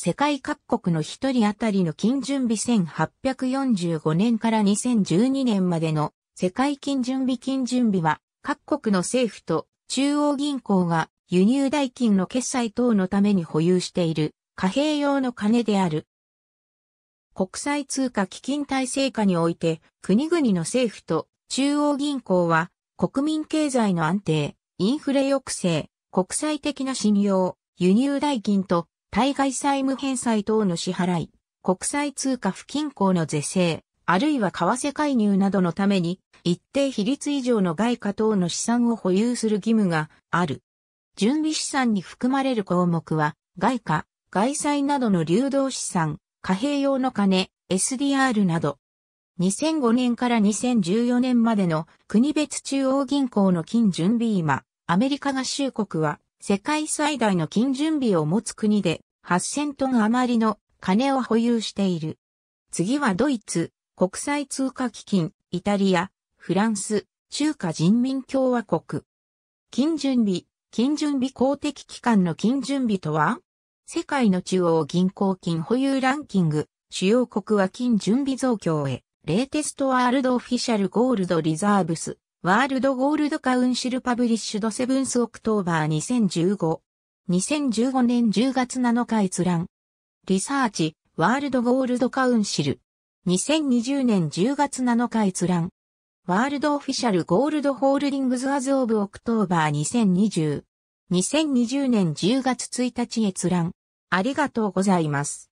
世界各国の一人当たりの金準備1845年から2012年までの世界金準備金準備は各国の政府と中央銀行が輸入代金の決済等のために保有している貨幣用の金である。国際通貨基金体制下において国々の政府と中央銀行は国民経済の安定、インフレ抑制、国際的な信用、輸入代金と対外債務返済等の支払い、国際通貨不均衡の是正、あるいは為替介入などのために、一定比率以上の外貨等の資産を保有する義務がある。準備資産に含まれる項目は、外貨、外債などの流動資産、貨幣用の金、SDR など。2005年から2014年までの国別中央銀行の金準備今、アメリカ合衆国は世界最大の金準備を持つ国で8000トン余りの金を保有している。次はドイツ、国際通貨基金、イタリア、フランス、中華人民共和国。金準備、金準備公的機関の金準備とは世界の中央銀行金保有ランキング、主要国は金準備増強へ、レーテストワールドオフィシャルゴールドリザーブス、ワールドゴールドカウンシルパブリッシュドセブンスオクトーバー2015。2015年10月7日閲覧。リサーチ、ワールドゴールドカウンシル。2020年10月7日閲覧。ワールドオフィシャルゴールドホールディングズアズオブオクトーバー2020。2020年10月1日閲覧。ありがとうございます。